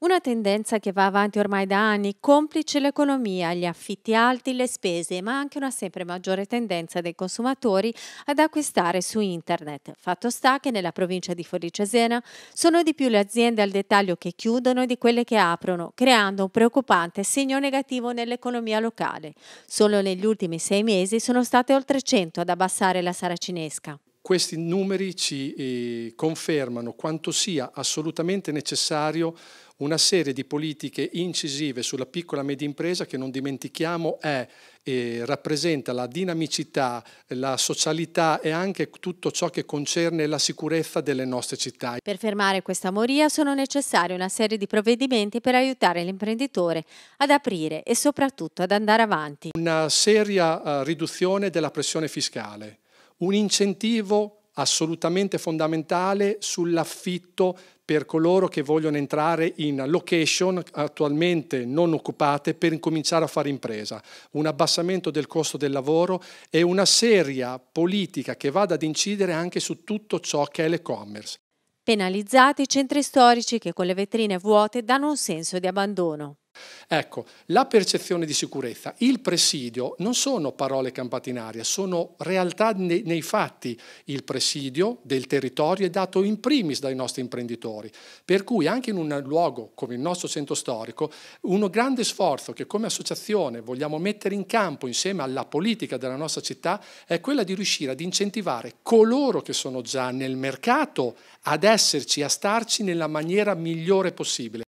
Una tendenza che va avanti ormai da anni, complice l'economia, gli affitti alti, le spese, ma anche una sempre maggiore tendenza dei consumatori ad acquistare su internet. Fatto sta che nella provincia di Forlì-Cesena sono di più le aziende al dettaglio che chiudono di quelle che aprono, creando un preoccupante segno negativo nell'economia locale. Solo negli ultimi sei mesi sono state oltre 100 ad abbassare la saracinesca questi numeri ci eh, confermano quanto sia assolutamente necessario una serie di politiche incisive sulla piccola e media impresa che non dimentichiamo è e eh, rappresenta la dinamicità, la socialità e anche tutto ciò che concerne la sicurezza delle nostre città. Per fermare questa moria sono necessarie una serie di provvedimenti per aiutare l'imprenditore ad aprire e soprattutto ad andare avanti. Una seria eh, riduzione della pressione fiscale un incentivo assolutamente fondamentale sull'affitto per coloro che vogliono entrare in location attualmente non occupate per incominciare a fare impresa, un abbassamento del costo del lavoro e una seria politica che vada ad incidere anche su tutto ciò che è l'e-commerce. Penalizzati i centri storici che con le vetrine vuote danno un senso di abbandono. Ecco, la percezione di sicurezza, il presidio non sono parole campate in aria, sono realtà nei, nei fatti. Il presidio del territorio è dato in primis dai nostri imprenditori, per cui anche in un luogo come il nostro centro storico, uno grande sforzo che come associazione vogliamo mettere in campo insieme alla politica della nostra città è quella di riuscire ad incentivare coloro che sono già nel mercato ad esserci, a starci nella maniera migliore possibile.